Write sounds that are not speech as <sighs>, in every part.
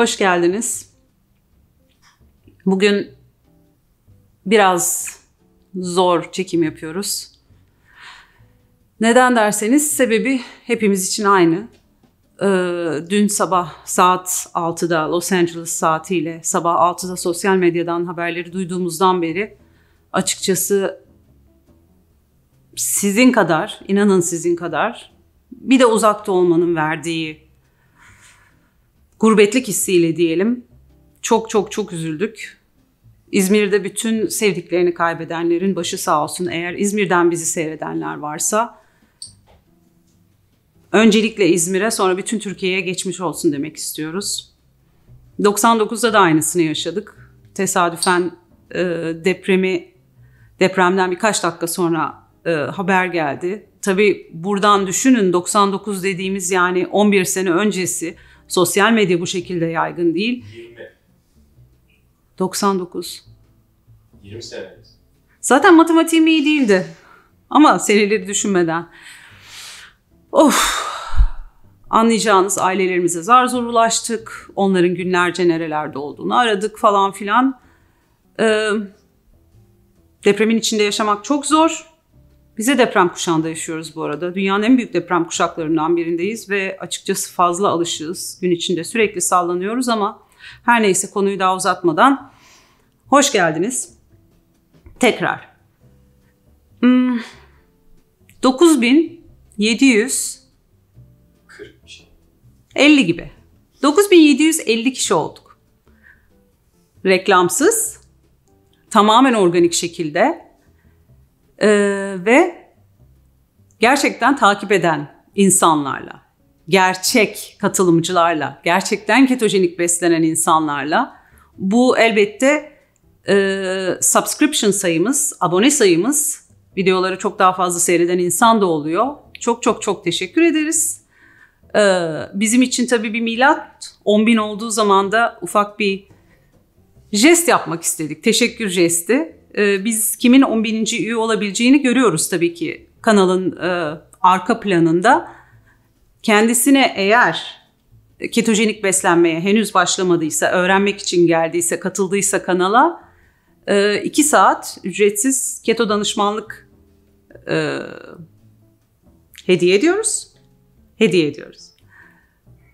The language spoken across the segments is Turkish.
Hoş geldiniz. Bugün biraz zor çekim yapıyoruz. Neden derseniz sebebi hepimiz için aynı. Ee, dün sabah saat 6'da Los Angeles saatiyle sabah 6'da sosyal medyadan haberleri duyduğumuzdan beri açıkçası sizin kadar, inanın sizin kadar bir de uzakta olmanın verdiği gurbetlik hissiyle diyelim çok çok çok üzüldük. İzmir'de bütün sevdiklerini kaybedenlerin başı sağ olsun. Eğer İzmir'den bizi seyredenler varsa öncelikle İzmir'e sonra bütün Türkiye'ye geçmiş olsun demek istiyoruz. 99'da da aynısını yaşadık. Tesadüfen e, depremi depremden birkaç dakika sonra e, haber geldi. Tabii buradan düşünün 99 dediğimiz yani 11 sene öncesi Sosyal medya bu şekilde yaygın değil. 20. 99. 20 seneniz. Zaten matematiğim iyi değildi. Ama seneleri düşünmeden. Of. Anlayacağınız ailelerimize zar zor ulaştık. Onların günlerce nerelerde olduğunu aradık falan filan. Ee, depremin içinde yaşamak çok zor. Biz de deprem kuşağında yaşıyoruz bu arada. Dünyanın en büyük deprem kuşaklarından birindeyiz ve açıkçası fazla alışığız. Gün içinde sürekli sallanıyoruz ama her neyse konuyu daha uzatmadan hoş geldiniz. Tekrar. Hmm, 50 gibi. 9750 kişi olduk. Reklamsız, tamamen organik şekilde e, ve gerçekten takip eden insanlarla, gerçek katılımcılarla, gerçekten ketojenik beslenen insanlarla bu elbette e, subscription sayımız, abone sayımız, videoları çok daha fazla seyreden insan da oluyor. Çok çok çok teşekkür ederiz. E, bizim için tabii bir milat 10 bin olduğu zaman da ufak bir jest yapmak istedik. Teşekkür jesti. Ee, biz kimin 11. üye olabileceğini görüyoruz tabii ki kanalın e, arka planında. Kendisine eğer ketojenik beslenmeye henüz başlamadıysa, öğrenmek için geldiyse, katıldıysa kanala 2 e, saat ücretsiz keto danışmanlık e, hediye ediyoruz. Hediye ediyoruz.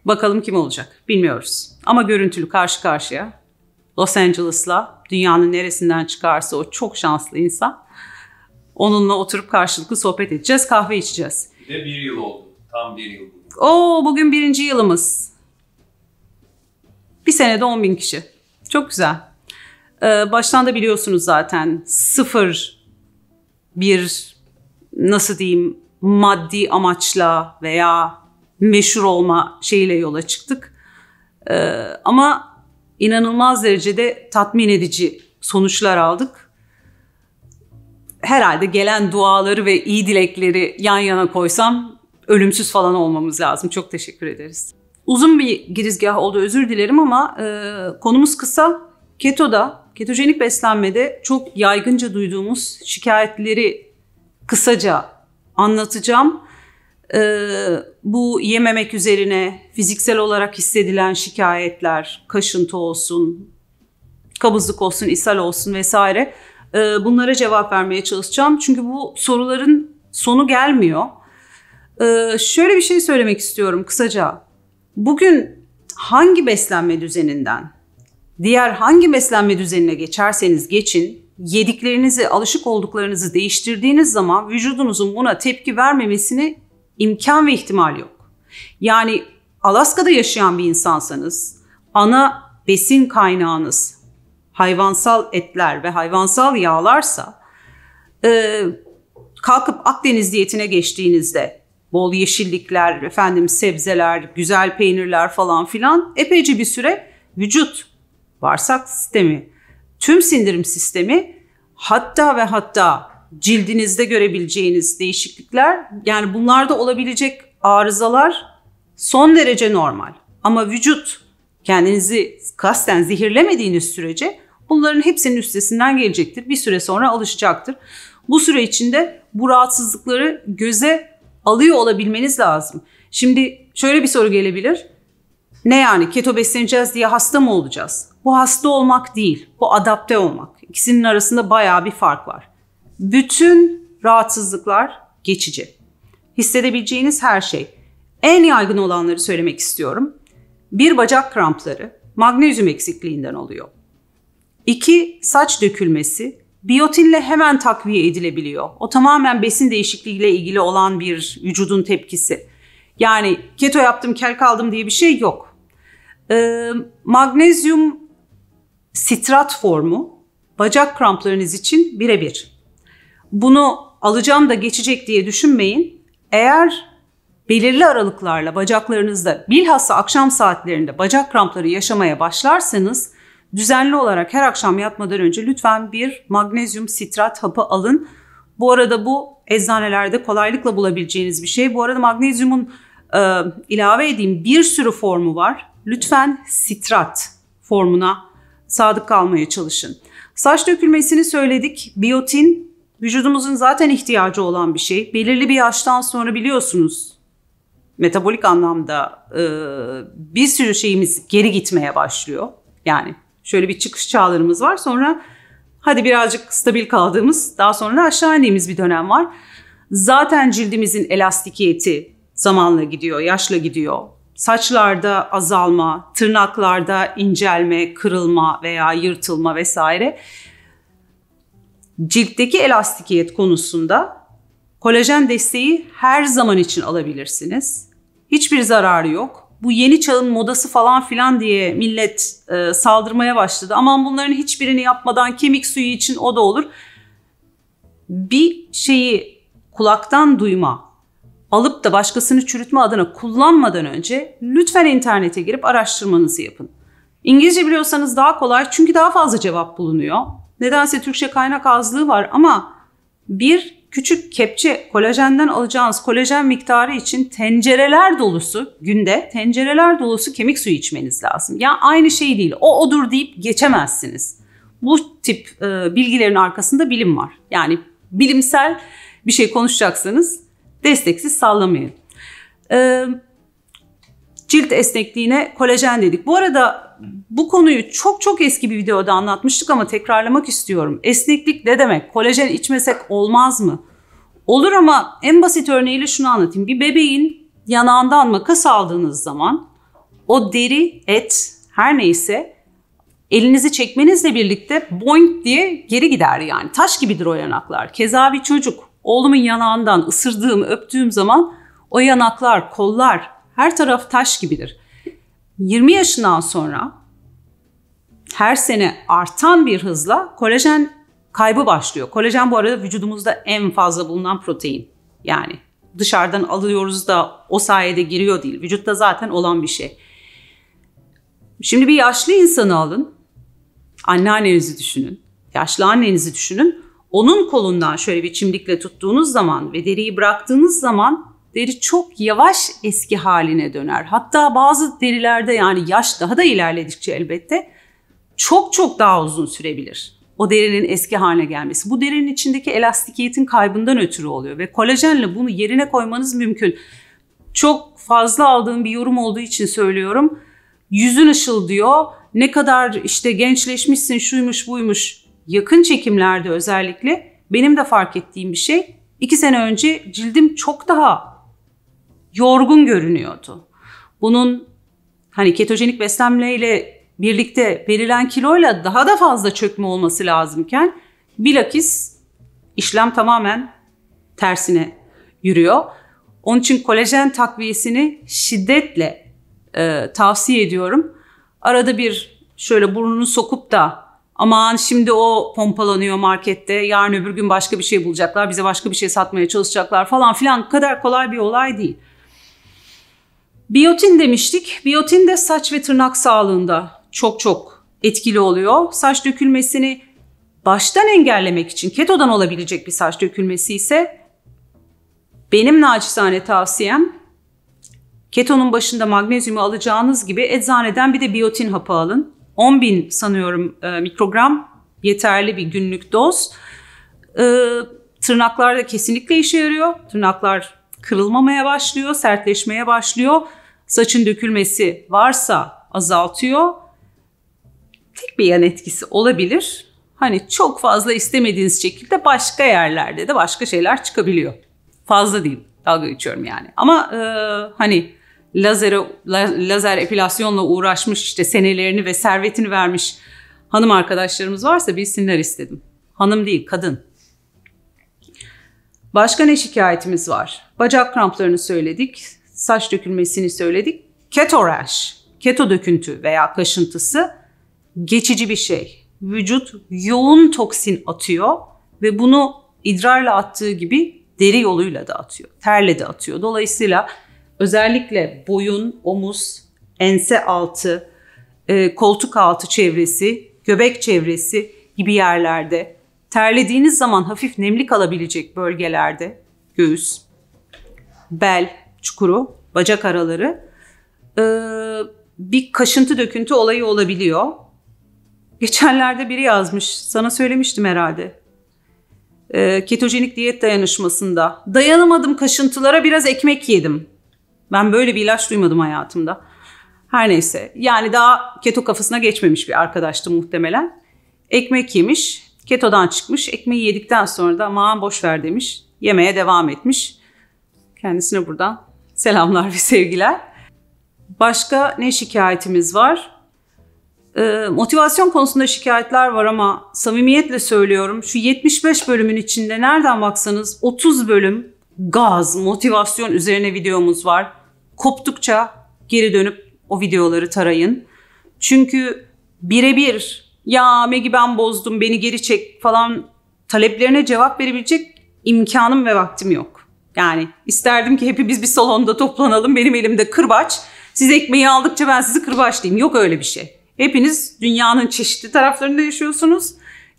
Bakalım kim olacak bilmiyoruz. Ama görüntülü karşı karşıya Los Angeles'la Dünyanın neresinden çıkarsa o çok şanslı insan. Onunla oturup karşılıklı sohbet edeceğiz, kahve içeceğiz. Bir bir yıl oldu. Tam bir yıl. oldu. Oo, bugün birinci yılımız. Bir senede 10 bin kişi. Çok güzel. Ee, baştan da biliyorsunuz zaten sıfır bir nasıl diyeyim maddi amaçla veya meşhur olma şeyiyle yola çıktık. Ee, ama inanılmaz derecede tatmin edici sonuçlar aldık. Herhalde gelen duaları ve iyi dilekleri yan yana koysam ölümsüz falan olmamız lazım. Çok teşekkür ederiz. Uzun bir girizgah oldu özür dilerim ama e, konumuz kısa. Keto'da, ketojenik beslenmede çok yaygınca duyduğumuz şikayetleri kısaca anlatacağım. Ee, bu yememek üzerine fiziksel olarak hissedilen şikayetler, kaşıntı olsun, kabızlık olsun, ishal olsun vesaire e, bunlara cevap vermeye çalışacağım. Çünkü bu soruların sonu gelmiyor. Ee, şöyle bir şey söylemek istiyorum kısaca. Bugün hangi beslenme düzeninden, diğer hangi beslenme düzenine geçerseniz geçin, yediklerinizi, alışık olduklarınızı değiştirdiğiniz zaman vücudunuzun buna tepki vermemesini imkan ve ihtimal yok. Yani Alaska'da yaşayan bir insansanız ana besin kaynağınız hayvansal etler ve hayvansal yağlarsa e, kalkıp Akdeniz diyetine geçtiğinizde bol yeşillikler, efendim sebzeler, güzel peynirler falan filan epeyce bir süre vücut, bağırsak sistemi, tüm sindirim sistemi hatta ve hatta cildinizde görebileceğiniz değişiklikler yani bunlarda olabilecek arızalar son derece normal. Ama vücut kendinizi kasten zehirlemediğiniz sürece bunların hepsinin üstesinden gelecektir. Bir süre sonra alışacaktır. Bu süre içinde bu rahatsızlıkları göze alıyor olabilmeniz lazım. Şimdi şöyle bir soru gelebilir. Ne yani keto besleneceğiz diye hasta mı olacağız? Bu hasta olmak değil, bu adapte olmak. İkisinin arasında bayağı bir fark var bütün rahatsızlıklar geçici. Hissedebileceğiniz her şey. En yaygın olanları söylemek istiyorum. Bir bacak krampları magnezyum eksikliğinden oluyor. İki saç dökülmesi biyotinle hemen takviye edilebiliyor. O tamamen besin değişikliğiyle ilgili olan bir vücudun tepkisi. Yani keto yaptım, kel kaldım diye bir şey yok. Ee, magnezyum sitrat formu bacak kramplarınız için birebir bunu alacağım da geçecek diye düşünmeyin. Eğer belirli aralıklarla bacaklarınızda bilhassa akşam saatlerinde bacak krampları yaşamaya başlarsanız düzenli olarak her akşam yatmadan önce lütfen bir magnezyum sitrat hapı alın. Bu arada bu eczanelerde kolaylıkla bulabileceğiniz bir şey. Bu arada magnezyumun e, ilave edeyim bir sürü formu var. Lütfen sitrat formuna sadık kalmaya çalışın. Saç dökülmesini söyledik. Biyotin vücudumuzun zaten ihtiyacı olan bir şey. Belirli bir yaştan sonra biliyorsunuz metabolik anlamda e, bir sürü şeyimiz geri gitmeye başlıyor. Yani şöyle bir çıkış çağlarımız var. Sonra hadi birazcık stabil kaldığımız, daha sonra da aşağı indiğimiz bir dönem var. Zaten cildimizin elastikiyeti zamanla gidiyor, yaşla gidiyor. Saçlarda azalma, tırnaklarda incelme, kırılma veya yırtılma vesaire ciltteki elastikiyet konusunda kolajen desteği her zaman için alabilirsiniz. Hiçbir zararı yok. Bu yeni çağın modası falan filan diye millet e, saldırmaya başladı. Aman bunların hiçbirini yapmadan kemik suyu için o da olur. Bir şeyi kulaktan duyma, alıp da başkasını çürütme adına kullanmadan önce lütfen internete girip araştırmanızı yapın. İngilizce biliyorsanız daha kolay çünkü daha fazla cevap bulunuyor. Nedense Türkçe kaynak azlığı var ama bir küçük kepçe kolajenden alacağınız kolajen miktarı için tencereler dolusu günde tencereler dolusu kemik suyu içmeniz lazım. Ya yani aynı şey değil o odur deyip geçemezsiniz. Bu tip e, bilgilerin arkasında bilim var. Yani bilimsel bir şey konuşacaksanız desteksiz sallamayın. E, cilt esnekliğine kolajen dedik. Bu arada bu konuyu çok çok eski bir videoda anlatmıştık ama tekrarlamak istiyorum. Esneklik ne demek? Kolajen içmesek olmaz mı? Olur ama en basit örneğiyle şunu anlatayım. Bir bebeğin yanağından makas aldığınız zaman o deri, et her neyse elinizi çekmenizle birlikte boink diye geri gider yani. Taş gibidir o yanaklar. Keza bir çocuk oğlumun yanağından ısırdığım, öptüğüm zaman o yanaklar, kollar her taraf taş gibidir. 20 yaşından sonra her sene artan bir hızla kolajen kaybı başlıyor. Kolajen bu arada vücudumuzda en fazla bulunan protein. Yani dışarıdan alıyoruz da o sayede giriyor değil. Vücutta zaten olan bir şey. Şimdi bir yaşlı insanı alın. Anneannenizi düşünün. Yaşlı annenizi düşünün. Onun kolundan şöyle bir çimdikle tuttuğunuz zaman ve deriyi bıraktığınız zaman deri çok yavaş eski haline döner. Hatta bazı derilerde yani yaş daha da ilerledikçe elbette çok çok daha uzun sürebilir o derinin eski haline gelmesi. Bu derinin içindeki elastikiyetin kaybından ötürü oluyor ve kolajenle bunu yerine koymanız mümkün. Çok fazla aldığım bir yorum olduğu için söylüyorum. Yüzün ışıldıyor. Ne kadar işte gençleşmişsin, şuymuş, buymuş. Yakın çekimlerde özellikle benim de fark ettiğim bir şey. İki sene önce cildim çok daha yorgun görünüyordu. Bunun hani ketojenik beslenmeyle birlikte verilen kiloyla daha da fazla çökme olması lazımken bilakis işlem tamamen tersine yürüyor. Onun için kolajen takviyesini şiddetle e, tavsiye ediyorum. Arada bir şöyle burnunu sokup da aman şimdi o pompalanıyor markette yarın öbür gün başka bir şey bulacaklar bize başka bir şey satmaya çalışacaklar falan filan kadar kolay bir olay değil. Biyotin demiştik. Biyotin de saç ve tırnak sağlığında çok çok etkili oluyor. Saç dökülmesini baştan engellemek için ketodan olabilecek bir saç dökülmesi ise benim naçizane tavsiyem ketonun başında magnezyumu alacağınız gibi eczaneden bir de biyotin hapı alın. 10 bin sanıyorum e, mikrogram yeterli bir günlük doz. E, tırnaklarda kesinlikle işe yarıyor. Tırnaklar kırılmamaya başlıyor, sertleşmeye başlıyor. Saçın dökülmesi varsa azaltıyor. Tek bir yan etkisi olabilir. Hani çok fazla istemediğiniz şekilde başka yerlerde de başka şeyler çıkabiliyor. Fazla değil. Dalga geçiyorum yani. Ama e, hani lazere, la, lazer epilasyonla uğraşmış işte senelerini ve servetini vermiş hanım arkadaşlarımız varsa bilsinler istedim. Hanım değil kadın. Başka ne şikayetimiz var? Bacak kramplarını söyledik, saç dökülmesini söyledik. Keto rash, keto döküntü veya kaşıntısı geçici bir şey. Vücut yoğun toksin atıyor ve bunu idrarla attığı gibi deri yoluyla da atıyor, terle de atıyor. Dolayısıyla özellikle boyun, omuz, ense altı, e, koltuk altı çevresi, göbek çevresi gibi yerlerde Terlediğiniz zaman hafif nemli kalabilecek bölgelerde göğüs, bel çukuru, bacak araları e, bir kaşıntı döküntü olayı olabiliyor. Geçenlerde biri yazmış, sana söylemiştim herhalde. E, ketojenik diyet dayanışmasında. Dayanamadım kaşıntılara biraz ekmek yedim. Ben böyle bir ilaç duymadım hayatımda. Her neyse yani daha keto kafasına geçmemiş bir arkadaştı muhtemelen. Ekmek yemiş. Keto'dan çıkmış. Ekmeği yedikten sonra da aman boş ver demiş. Yemeye devam etmiş. Kendisine buradan selamlar ve sevgiler. Başka ne şikayetimiz var? Ee, motivasyon konusunda şikayetler var ama samimiyetle söylüyorum. Şu 75 bölümün içinde nereden baksanız 30 bölüm gaz, motivasyon üzerine videomuz var. Koptukça geri dönüp o videoları tarayın. Çünkü birebir ya Megi ben bozdum beni geri çek falan taleplerine cevap verebilecek imkanım ve vaktim yok. Yani isterdim ki hepimiz bir salonda toplanalım benim elimde kırbaç. Siz ekmeği aldıkça ben sizi kırbaçlayayım. Yok öyle bir şey. Hepiniz dünyanın çeşitli taraflarında yaşıyorsunuz.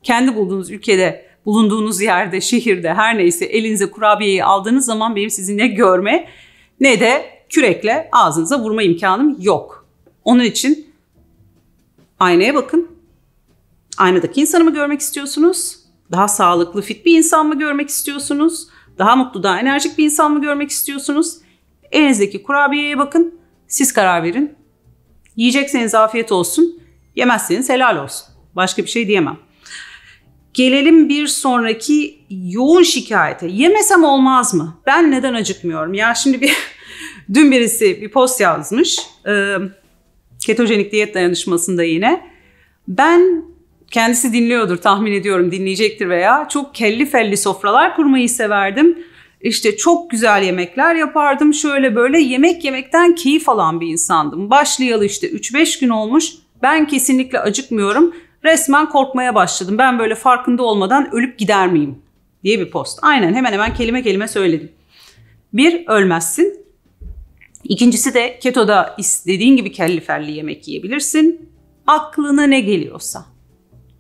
Kendi bulduğunuz ülkede, bulunduğunuz yerde, şehirde her neyse elinize kurabiyeyi aldığınız zaman benim sizi ne görme ne de kürekle ağzınıza vurma imkanım yok. Onun için aynaya bakın, Aynadaki insanı mı görmek istiyorsunuz? Daha sağlıklı, fit bir insan mı görmek istiyorsunuz? Daha mutlu, daha enerjik bir insan mı görmek istiyorsunuz? Elinizdeki kurabiyeye bakın. Siz karar verin. Yiyecekseniz afiyet olsun. Yemezseniz helal olsun. Başka bir şey diyemem. Gelelim bir sonraki yoğun şikayete. Yemesem olmaz mı? Ben neden acıkmıyorum? Ya şimdi bir <laughs> dün birisi bir post yazmış. Ee, ketojenik diyet dayanışmasında yine. Ben kendisi dinliyordur tahmin ediyorum dinleyecektir veya çok kelli felli sofralar kurmayı severdim. İşte çok güzel yemekler yapardım. Şöyle böyle yemek yemekten keyif alan bir insandım. Başlayalı işte 3-5 gün olmuş. Ben kesinlikle acıkmıyorum. Resmen korkmaya başladım. Ben böyle farkında olmadan ölüp gider miyim diye bir post. Aynen hemen hemen kelime kelime söyledim. Bir ölmezsin. İkincisi de ketoda istediğin gibi kelli felli yemek yiyebilirsin. Aklına ne geliyorsa.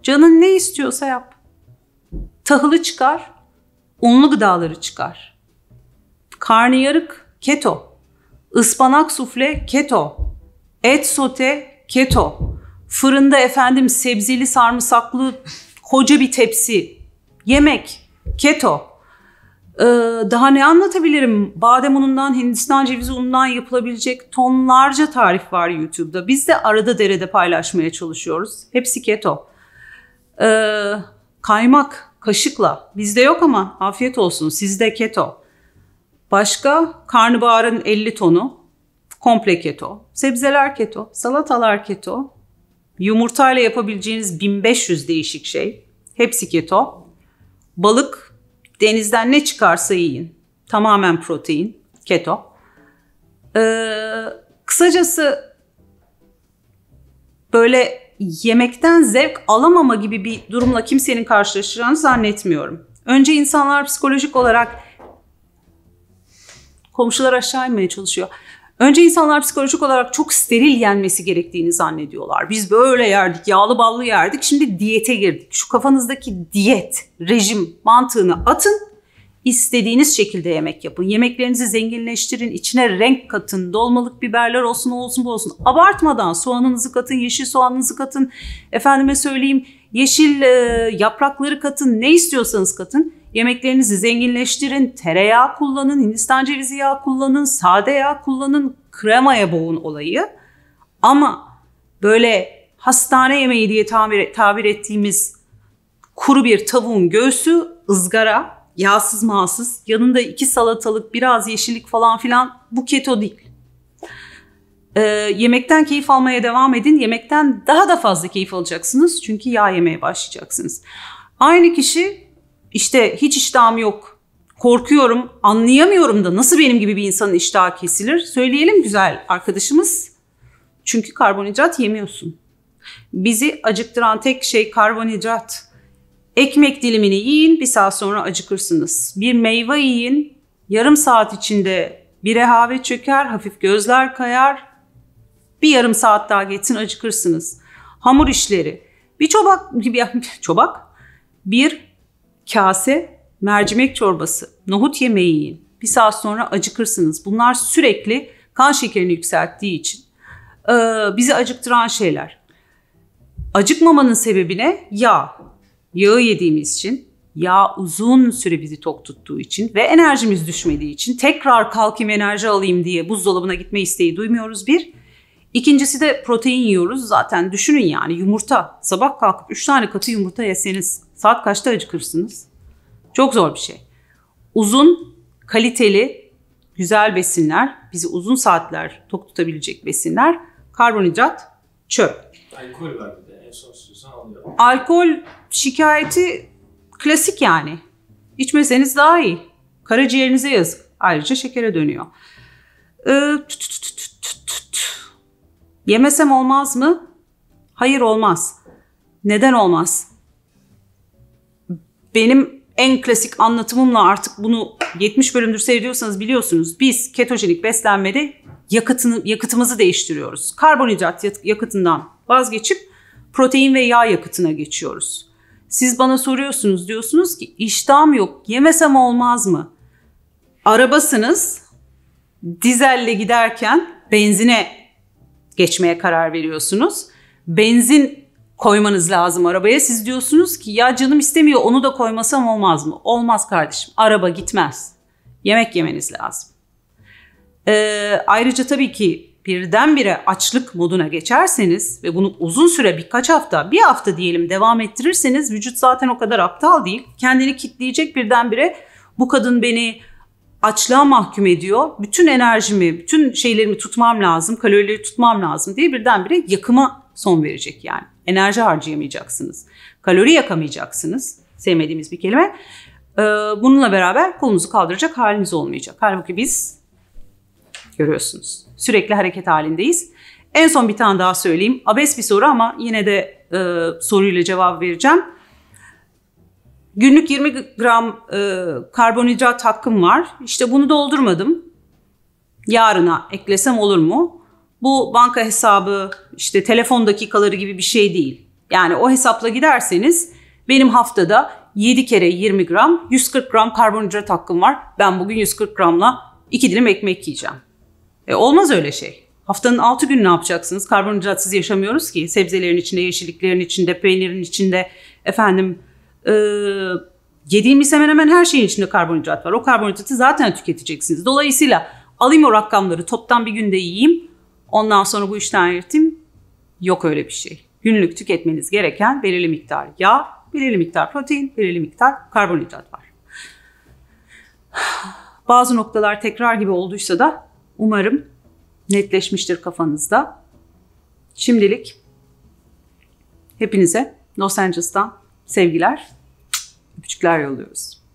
Canın ne istiyorsa yap. Tahılı çıkar, unlu gıdaları çıkar. Karnıyarık keto, ıspanak sufle keto, et sote keto, fırında efendim sebzeli sarımsaklı koca bir tepsi, yemek keto. Ee, daha ne anlatabilirim? Badem unundan, Hindistan cevizi unundan yapılabilecek tonlarca tarif var YouTube'da. Biz de arada derede paylaşmaya çalışıyoruz. Hepsi keto e, kaymak kaşıkla bizde yok ama afiyet olsun sizde keto. Başka karnabaharın 50 tonu komple keto. Sebzeler keto, salatalar keto. Yumurtayla yapabileceğiniz 1500 değişik şey. Hepsi keto. Balık denizden ne çıkarsa yiyin. Tamamen protein, keto. Ee, kısacası böyle yemekten zevk alamama gibi bir durumla kimsenin karşılaşacağını zannetmiyorum. Önce insanlar psikolojik olarak komşular aşağı inmeye çalışıyor. Önce insanlar psikolojik olarak çok steril yenmesi gerektiğini zannediyorlar. Biz böyle yerdik, yağlı ballı yerdik. Şimdi diyete girdik. Şu kafanızdaki diyet, rejim mantığını atın istediğiniz şekilde yemek yapın. Yemeklerinizi zenginleştirin, içine renk katın, dolmalık biberler olsun olsun bu olsun. Abartmadan soğanınızı katın, yeşil soğanınızı katın, efendime söyleyeyim yeşil e, yaprakları katın, ne istiyorsanız katın. Yemeklerinizi zenginleştirin, tereyağı kullanın, Hindistan cevizi yağı kullanın, sade yağ kullanın, kremaya boğun olayı. Ama böyle hastane yemeği diye tabir, tabir ettiğimiz kuru bir tavuğun göğsü, ızgara, yağsız mağsız yanında iki salatalık biraz yeşillik falan filan bu keto değil. Ee, yemekten keyif almaya devam edin. Yemekten daha da fazla keyif alacaksınız çünkü yağ yemeye başlayacaksınız. Aynı kişi işte hiç iştahım yok, korkuyorum, anlayamıyorum da nasıl benim gibi bir insanın iştahı kesilir? Söyleyelim güzel arkadaşımız. Çünkü karbonhidrat yemiyorsun. Bizi acıktıran tek şey karbonhidrat. Ekmek dilimini yiyin bir saat sonra acıkırsınız. Bir meyve yiyin yarım saat içinde bir rehavet çöker, hafif gözler kayar. Bir yarım saat daha geçsin acıkırsınız. Hamur işleri. Bir çobak, gibi, <laughs> çobak, bir kase mercimek çorbası, nohut yemeği yiyin. Bir saat sonra acıkırsınız. Bunlar sürekli kan şekerini yükselttiği için bizi acıktıran şeyler. Acıkmamanın sebebi ne? Yağ yağı yediğimiz için, yağ uzun süre bizi tok tuttuğu için ve enerjimiz düşmediği için tekrar kalkayım enerji alayım diye buzdolabına gitme isteği duymuyoruz bir. İkincisi de protein yiyoruz zaten düşünün yani yumurta sabah kalkıp 3 tane katı yumurta yeseniz saat kaçta acıkırsınız? Çok zor bir şey. Uzun, kaliteli, güzel besinler, bizi uzun saatler tok tutabilecek besinler, karbonhidrat, çöp. Alkol var bir de en son alıyor. Alkol şikayeti klasik yani. İçmeseniz daha iyi. Karaciğerinize yazık. Ayrıca şekere dönüyor. Ee, Yemesem olmaz mı? Hayır olmaz. Neden olmaz? Benim en klasik anlatımımla artık bunu 70 bölümdür seyrediyorsanız biliyorsunuz. Biz ketojenik beslenmede yakıtını, yakıtımızı değiştiriyoruz. Karbonhidrat yakıtından vazgeçip protein ve yağ yakıtına geçiyoruz. Siz bana soruyorsunuz diyorsunuz ki iştahım yok yemesem olmaz mı? Arabasınız dizelle giderken benzine geçmeye karar veriyorsunuz. Benzin koymanız lazım arabaya. Siz diyorsunuz ki ya canım istemiyor onu da koymasam olmaz mı? Olmaz kardeşim. Araba gitmez. Yemek yemeniz lazım. Ee, ayrıca tabii ki birdenbire açlık moduna geçerseniz ve bunu uzun süre birkaç hafta, bir hafta diyelim devam ettirirseniz vücut zaten o kadar aptal değil. Kendini kitleyecek birdenbire bu kadın beni açlığa mahkum ediyor. Bütün enerjimi, bütün şeylerimi tutmam lazım, kalorileri tutmam lazım diye birdenbire yakıma son verecek yani. Enerji harcayamayacaksınız. Kalori yakamayacaksınız. Sevmediğimiz bir kelime. Ee, bununla beraber kolunuzu kaldıracak haliniz olmayacak. Halbuki biz görüyorsunuz. Sürekli hareket halindeyiz. En son bir tane daha söyleyeyim. Abes bir soru ama yine de e, soruyla cevap vereceğim. Günlük 20 gram e, karbonhidrat hakkım var. İşte bunu doldurmadım. Yarına eklesem olur mu? Bu banka hesabı, işte telefon dakikaları gibi bir şey değil. Yani o hesapla giderseniz benim haftada 7 kere 20 gram 140 gram karbonhidrat hakkım var. Ben bugün 140 gramla 2 dilim ekmek yiyeceğim. E, olmaz öyle şey. Haftanın altı günü ne yapacaksınız? Karbonhidratsız yaşamıyoruz ki. Sebzelerin içinde, yeşilliklerin içinde, peynirin içinde, efendim e, yediğimiz hemen hemen her şeyin içinde karbonhidrat var. O karbonhidratı zaten tüketeceksiniz. Dolayısıyla alayım o rakamları toptan bir günde yiyeyim. Ondan sonra bu işten yırtayım. Yok öyle bir şey. Günlük tüketmeniz gereken belirli miktar yağ, belirli miktar protein, belirli miktar karbonhidrat var. <sighs> Bazı noktalar tekrar gibi olduysa da Umarım netleşmiştir kafanızda. Şimdilik hepinize Los Angeles'tan sevgiler, küçükler yolluyoruz.